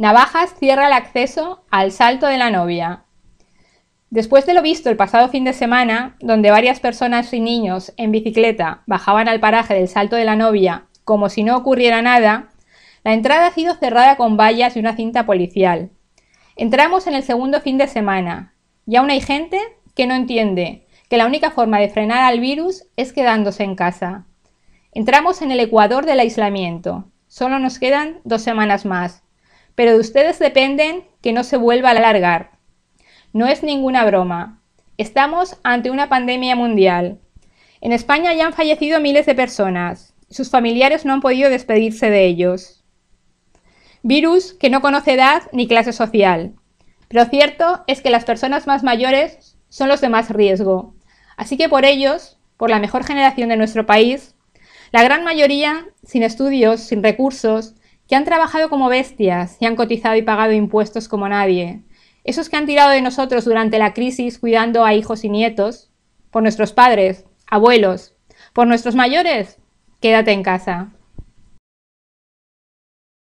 Navajas cierra el acceso al Salto de la Novia. Después de lo visto el pasado fin de semana, donde varias personas y niños en bicicleta bajaban al paraje del Salto de la Novia como si no ocurriera nada, la entrada ha sido cerrada con vallas y una cinta policial. Entramos en el segundo fin de semana y aún hay gente que no entiende que la única forma de frenar al virus es quedándose en casa. Entramos en el ecuador del aislamiento. Solo nos quedan dos semanas más pero de ustedes dependen que no se vuelva a alargar. No es ninguna broma. Estamos ante una pandemia mundial. En España ya han fallecido miles de personas. Sus familiares no han podido despedirse de ellos. Virus que no conoce edad ni clase social. Lo cierto es que las personas más mayores son los de más riesgo. Así que por ellos, por la mejor generación de nuestro país, la gran mayoría, sin estudios, sin recursos, que han trabajado como bestias y han cotizado y pagado impuestos como nadie, esos que han tirado de nosotros durante la crisis cuidando a hijos y nietos, por nuestros padres, abuelos, por nuestros mayores, quédate en casa.